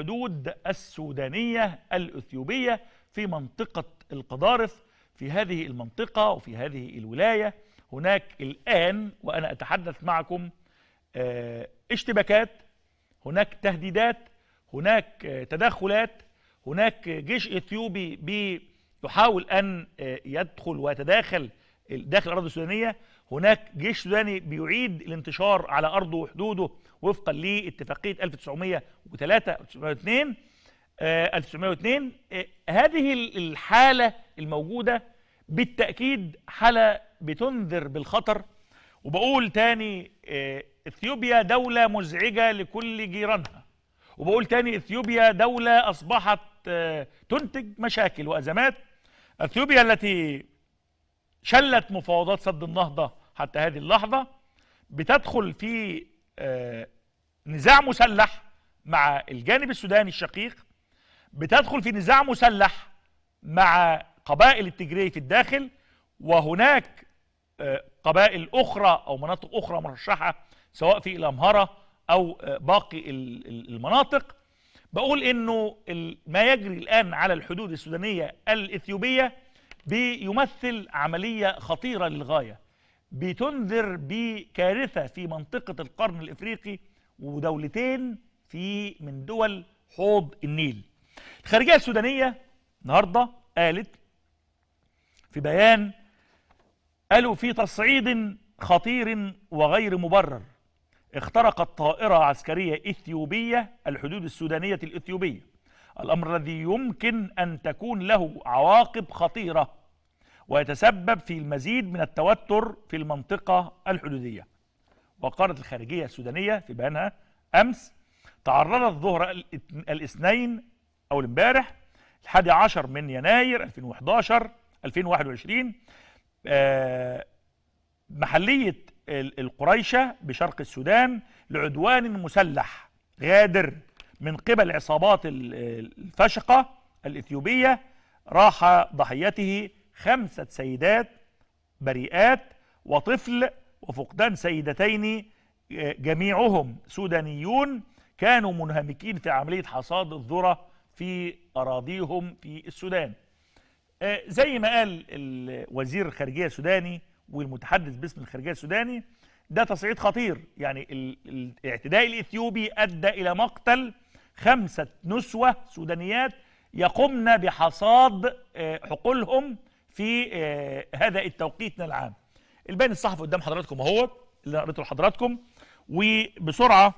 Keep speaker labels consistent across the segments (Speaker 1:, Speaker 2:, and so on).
Speaker 1: الحدود السودانية الأثيوبية في منطقة القضارف في هذه المنطقة وفي هذه الولاية هناك الآن وأنا أتحدث معكم آه، اشتباكات هناك تهديدات هناك آه، تدخلات هناك جيش إثيوبي بيحاول أن آه، يدخل ويتداخل داخل الأراضي السودانية هناك جيش سوداني بيعيد الانتشار على أرضه وحدوده وفقا لاتفاقية 1903 1902 1902 هذه الحالة الموجودة بالتأكيد حالة بتنذر بالخطر وبقول تاني آه، اثيوبيا دولة مزعجة لكل جيرانها وبقول تاني اثيوبيا دولة اصبحت آه، تنتج مشاكل وازمات اثيوبيا التي شلت مفاوضات سد النهضة حتى هذه اللحظة بتدخل في آه، نزاع مسلح مع الجانب السوداني الشقيق بتدخل في نزاع مسلح مع قبائل التجري في الداخل وهناك آه، قبائل أخرى أو مناطق أخرى مرشحة سواء في الأمهرة أو آه، باقي المناطق بقول إنه ما يجري الآن على الحدود السودانية الإثيوبية بيمثل عملية خطيرة للغاية بتنذر بكارثة في منطقة القرن الإفريقي ودولتين في من دول حوض النيل الخارجية السودانية النهاردة قالت في بيان قالوا في تصعيد خطير وغير مبرر اخترقت طائرة عسكرية إثيوبية الحدود السودانية الإثيوبية الأمر الذي يمكن أن تكون له عواقب خطيرة ويتسبب في المزيد من التوتر في المنطقة الحدودية وقالت الخارجية السودانية في بيانها أمس تعرضت ظهر الاثنين أو الامبارح الحادي عشر من يناير 2011 2021 آه، محلية القريشة بشرق السودان لعدوان مسلح غادر من قبل عصابات الفشقة الإثيوبية راح ضحيته خمسة سيدات بريئات وطفل وفقدان سيدتين آه، جميعهم سودانيون كانوا منهمكين في عملية حصاد الذرة في أراضيهم في السودان آه، زي ما قال الوزير الخارجية السوداني والمتحدث باسم الخارجية السوداني ده تصعيد خطير يعني الاعتداء الإثيوبي أدى إلى مقتل خمسة نسوة سودانيات يقمن بحصاد آه، حقولهم في آه، هذا التوقيت من العام البيان الصحفي قدام حضراتكم اهو اللي قريته لحضراتكم وبسرعه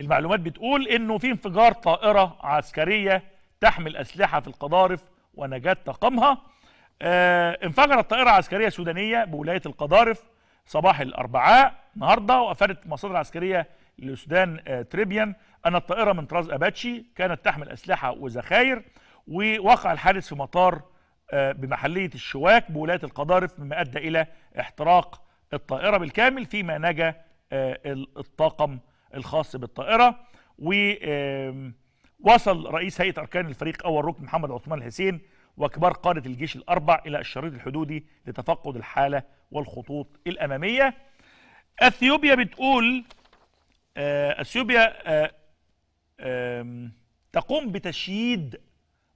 Speaker 1: المعلومات بتقول انه في انفجار طائره عسكريه تحمل اسلحه في القضارف ونجاه طاقمها آه انفجرت طائره عسكريه سودانيه بولايه القضارف صباح الاربعاء النهارده وافادت مصادر عسكريه للسودان آه تريبيان ان الطائره من طراز اباتشي كانت تحمل اسلحه وذخاير ووقع الحادث في مطار آه، بمحلية الشواك بولاية القضارف مما أدى إلى احتراق الطائرة بالكامل فيما نجا آه، الطاقم الخاص بالطائرة ووصل رئيس هيئة أركان الفريق أول ركن محمد عثمان الحسين وكبار قادة الجيش الأربع إلى الشريط الحدودي لتفقد الحالة والخطوط الأمامية أثيوبيا بتقول آه، أثيوبيا تقوم بتشييد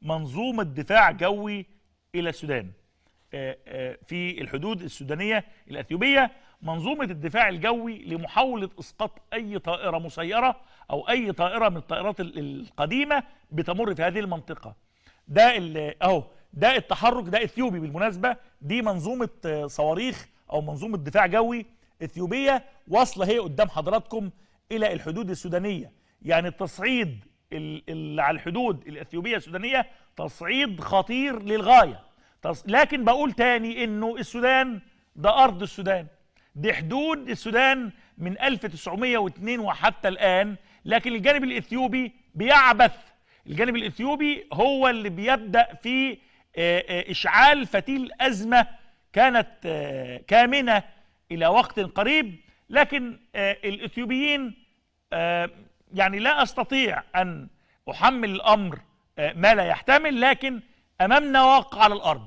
Speaker 1: منظومة دفاع جوي إلى السودان آه، آه، في الحدود السودانية الأثيوبية منظومة الدفاع الجوي لمحاولة إسقاط أي طائرة مسيرة أو أي طائرة من الطائرات القديمة بتمر في هذه المنطقة ده أهو ده التحرك ده إثيوبي بالمناسبة دي منظومة آه، صواريخ أو منظومة دفاع جوي إثيوبية واصلة هي قدام حضراتكم إلى الحدود السودانية يعني التصعيد اللي على الحدود الأثيوبية السودانية تصعيد خطير للغاية لكن بقول تاني انه السودان ده ارض السودان دي حدود السودان من 1902 وحتى الان لكن الجانب الاثيوبي بيعبث الجانب الاثيوبي هو اللي بيبدا في آه، آه، اشعال فتيل ازمه كانت آه، كامنه الى وقت قريب لكن الاثيوبيين يعني لا استطيع ان احمل الامر ما لا يحتمل لكن امامنا واقع على الارض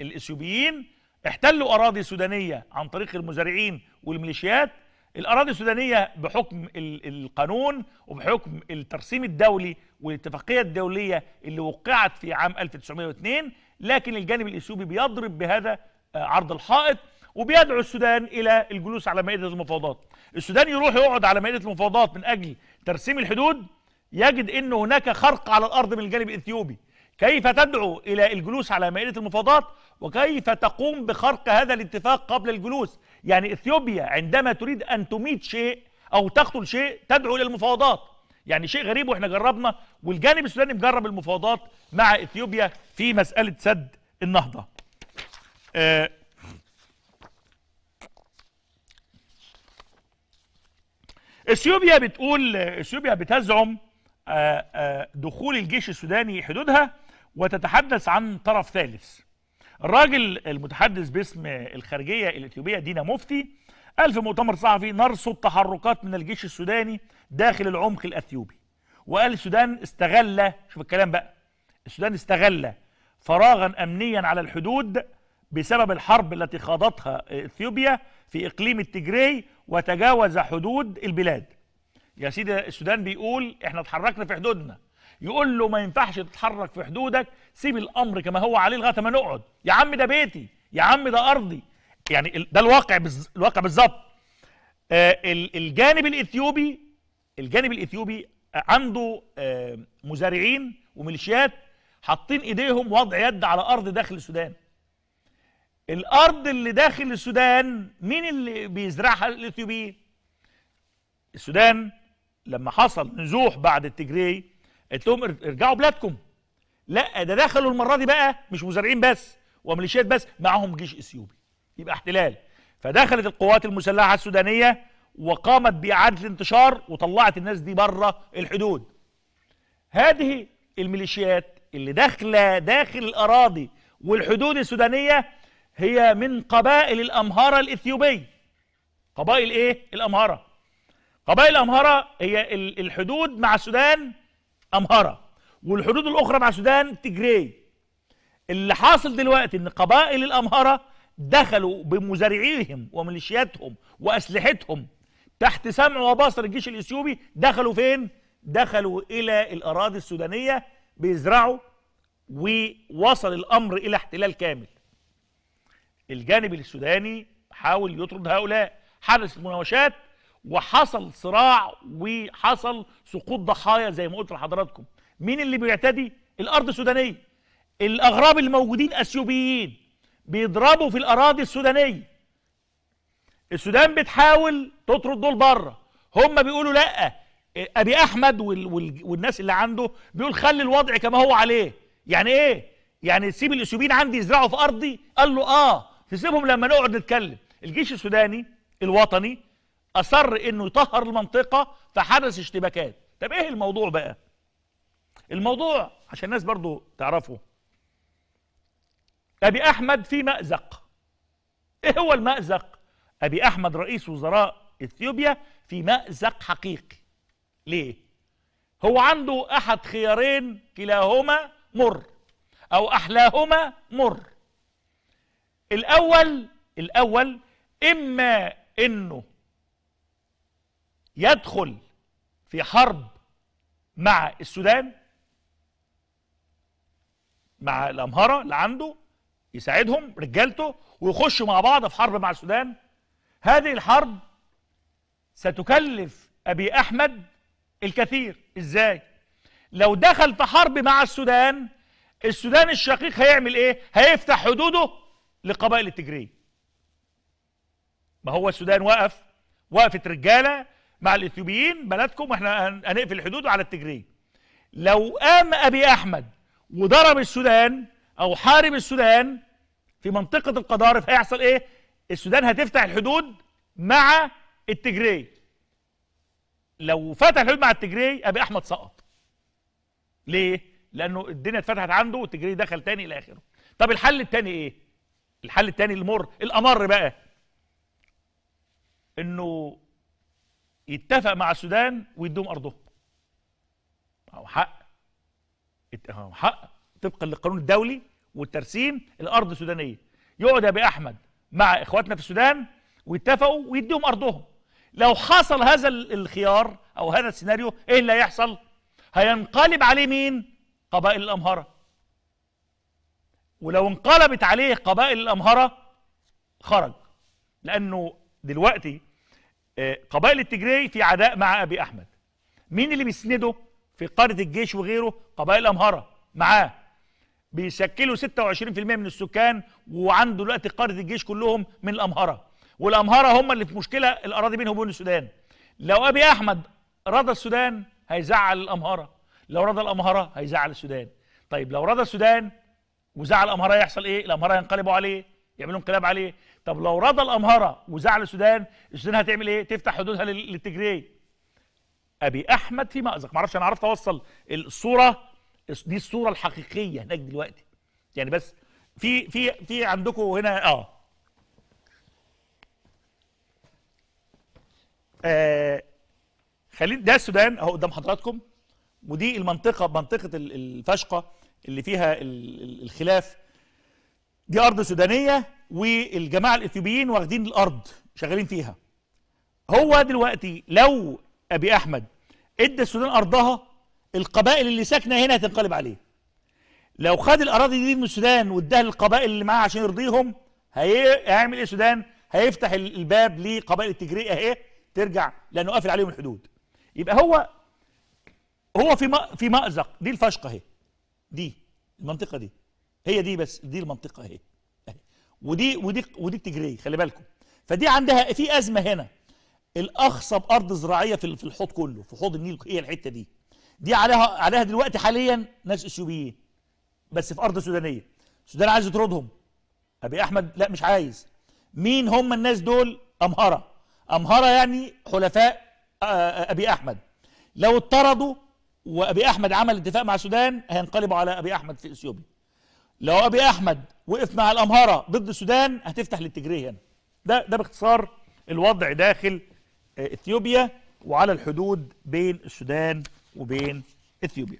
Speaker 1: الاثيوبيين احتلوا اراضي سودانيه عن طريق المزارعين والميليشيات الاراضي السودانيه بحكم القانون وبحكم الترسيم الدولي والاتفاقيه الدوليه اللي وقعت في عام 1902 لكن الجانب الاثيوبي بيضرب بهذا آه، عرض الحائط وبيدعو السودان الى الجلوس على مائده المفاوضات السودان يروح يقعد على مائده المفاوضات من اجل ترسيم الحدود يجد ان هناك خرق على الارض من الجانب الاثيوبي كيف تدعو إلى الجلوس على مائدة المفاوضات وكيف تقوم بخرق هذا الاتفاق قبل الجلوس يعني إثيوبيا عندما تريد أن تميت شيء أو تقتل شيء تدعو إلى المفاوضات يعني شيء غريب وإحنا جربنا والجانب السوداني مجرب المفاوضات مع إثيوبيا في مسألة سد النهضة آه اثيوبيا بتقول اثيوبيا بتزعم آه، آه، دخول الجيش السوداني حدودها وتتحدث عن طرف ثالث الراجل المتحدث باسم الخارجية الإثيوبية دينا مفتي قال في مؤتمر صحفي نرصد تحركات من الجيش السوداني داخل العمق الأثيوبي وقال السودان استغل شوف الكلام بقى السودان استغل فراغا أمنيا على الحدود بسبب الحرب التي خاضتها إثيوبيا في إقليم التجري وتجاوز حدود البلاد يا سيدي السودان بيقول احنا اتحركنا في حدودنا يقول له ما ينفعش تتحرك في حدودك سيب الامر كما هو عليه لغايه ما نقعد يا عم ده بيتي يا عم ده ارضي يعني ده الواقع بز... الواقع بالظبط آه الجانب الاثيوبي الجانب الاثيوبي عنده آه مزارعين وميليشيات حاطين ايديهم وضع يد على ارض داخل السودان الارض اللي داخل السودان مين اللي بيزرعها الاثيوبيين السودان لما حصل نزوح بعد التجريه قالت لهم ارجعوا بلادكم لا ده دخلوا المره دي بقى مش مزارعين بس وميليشيات بس معاهم جيش اثيوبي يبقى احتلال فدخلت القوات المسلحه السودانيه وقامت باعاده الانتشار وطلعت الناس دي بره الحدود هذه الميليشيات اللي داخله داخل الاراضي والحدود السودانيه هي من قبائل الامهره الاثيوبي قبائل ايه الامهره قبائل الامهره هي الحدود مع السودان أمهرة والحدود الأخرى مع السودان تجري اللي حاصل دلوقتي إن قبائل الأمهرة دخلوا بمزارعيهم وميليشياتهم وأسلحتهم تحت سمع وبصر الجيش الإثيوبي دخلوا فين؟ دخلوا إلى الأراضي السودانية بيزرعوا ووصل الأمر إلى احتلال كامل الجانب السوداني حاول يطرد هؤلاء حدثت مناوشات وحصل صراع وحصل سقوط ضحايا زي ما قلت لحضراتكم مين اللي بيعتدي الارض السودانيه الاغراب الموجودين اثيوبيين بيضربوا في الاراضي السودانيه السودان بتحاول تطرد دول بره هم بيقولوا لا ابي احمد والناس اللي عنده بيقول خلي الوضع كما هو عليه يعني ايه يعني تسيب الاثيوبيين عندي يزرعوا في ارضي قال له اه تسيبهم لما نقعد نتكلم الجيش السوداني الوطني اصر انه يطهر المنطقه فحدث اشتباكات طب ايه الموضوع بقى الموضوع عشان الناس برضو تعرفه ابي احمد في مازق ايه هو المازق ابي احمد رئيس وزراء اثيوبيا في مازق حقيقي ليه هو عنده احد خيارين كلاهما مر او احلاهما مر الاول الاول اما انه يدخل في حرب مع السودان مع الأمهرة اللي عنده يساعدهم رجالته ويخشوا مع بعض في حرب مع السودان هذه الحرب ستكلف أبي أحمد الكثير إزاي؟ لو دخل في حرب مع السودان السودان الشقيق هيعمل إيه؟ هيفتح حدوده لقبائل التجرية ما هو السودان وقف وقفت رجالة مع الاثيوبيين بلدكم واحنا هنقفل الحدود على التجريه لو قام ابي احمد وضرب السودان او حارب السودان في منطقه القضارف هيحصل ايه السودان هتفتح الحدود مع التجري لو فتح الحدود مع التجري ابي احمد سقط ليه لانه الدنيا اتفتحت عنده والتجري دخل تاني الى اخره طب الحل التاني ايه الحل التاني المر الامر بقى انه يتفق مع السودان ويدوم ارضهم هو حق هو حق طبقا للقانون الدولي والترسيم الارض السودانيه يقعد يا ابي احمد مع اخواتنا في السودان ويتفقوا ويديهم ارضهم لو حصل هذا الخيار او هذا السيناريو ايه اللي هيحصل هينقلب عليه مين قبائل الامهره ولو انقلبت عليه قبائل الامهره خرج لانه دلوقتي آه، قبائل التجري في عداء مع ابي احمد مين اللي بيسنده في قاده الجيش وغيره قبائل امهره معاه بيشكلوا 26% من السكان وعنده دلوقتي قاده الجيش كلهم من الامهره والامهره هم اللي في مشكله الاراضي بينهم وبين السودان لو ابي احمد رضى السودان هيزعل الامهره لو رضى الامهره هيزعل السودان طيب لو رضى السودان وزعل الامهره يحصل ايه الامهره ينقلبوا عليه يعملوا انقلاب عليه طب لو رضى الامهره وزعل السودان السودان هتعمل ايه تفتح حدودها للتجري ابي احمد في مازق معرفش انا عرفت اوصل الصوره دي الصوره الحقيقيه هناك دلوقتي يعني بس في في في عندكم هنا اه, آه خلينا ده السودان اهو قدام حضراتكم ودي المنطقه منطقه الفشقه اللي فيها الخلاف دي ارض سودانيه والجماعه الاثيوبيين واخدين الارض شغالين فيها هو دلوقتي لو ابي احمد ادى السودان ارضها القبائل اللي ساكنه هنا هتنقلب عليه لو خد الاراضي دي من السودان واداها للقبائل اللي معاه عشان يرضيهم هيعمل ايه السودان هيفتح الباب لقبائل التجريه اهي ترجع لانه قافل عليهم الحدود يبقى هو هو في في مأزق دي الفشقه اهي دي المنطقه دي هي دي بس دي المنطقه اهي ودي ودي ودي بتجري خلي بالكم فدي عندها في ازمه هنا الاخصب ارض زراعيه في في الحوض كله في حوض النيل هي الحته دي دي عليها عليها دلوقتي حاليا ناس اثيوبيين بس في ارض سودانيه السودان عايز يطردهم ابي احمد لا مش عايز مين هم الناس دول امهره امهره يعني حلفاء آه، آه، ابي احمد لو اطردوا وابي احمد عمل اتفاق مع السودان هينقلبوا على ابي احمد في اثيوبيا لو ابي احمد وقف مع الامهره ضد السودان هتفتح للتجريه هنا ده ده باختصار الوضع داخل آه، اثيوبيا وعلى الحدود بين السودان وبين اثيوبيا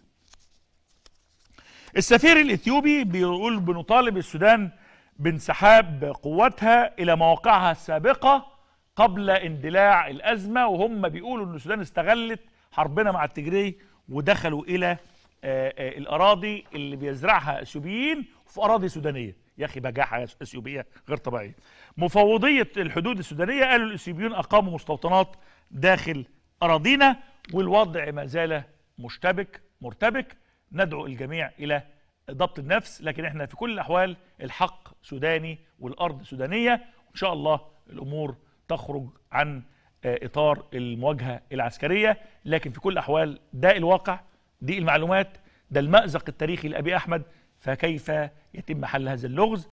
Speaker 1: السفير الاثيوبي بيقول بنطالب السودان بانسحاب قواتها الى مواقعها السابقه قبل اندلاع الازمه وهم بيقولوا ان السودان استغلت حربنا مع التجري ودخلوا الى آه، آه، الاراضي اللي بيزرعها اثيوبيين في اراضي سودانيه يا اخي بجاحه اثيوبيه غير طبيعيه مفوضيه الحدود السودانيه قالوا الاثيوبيون اقاموا مستوطنات داخل اراضينا والوضع ما زال مشتبك مرتبك ندعو الجميع الى ضبط النفس لكن احنا في كل الاحوال الحق سوداني والارض سودانيه وان شاء الله الامور تخرج عن آه، اطار المواجهه العسكريه لكن في كل الاحوال ده الواقع دي المعلومات ده المأزق التاريخي لأبي أحمد فكيف يتم حل هذا اللغز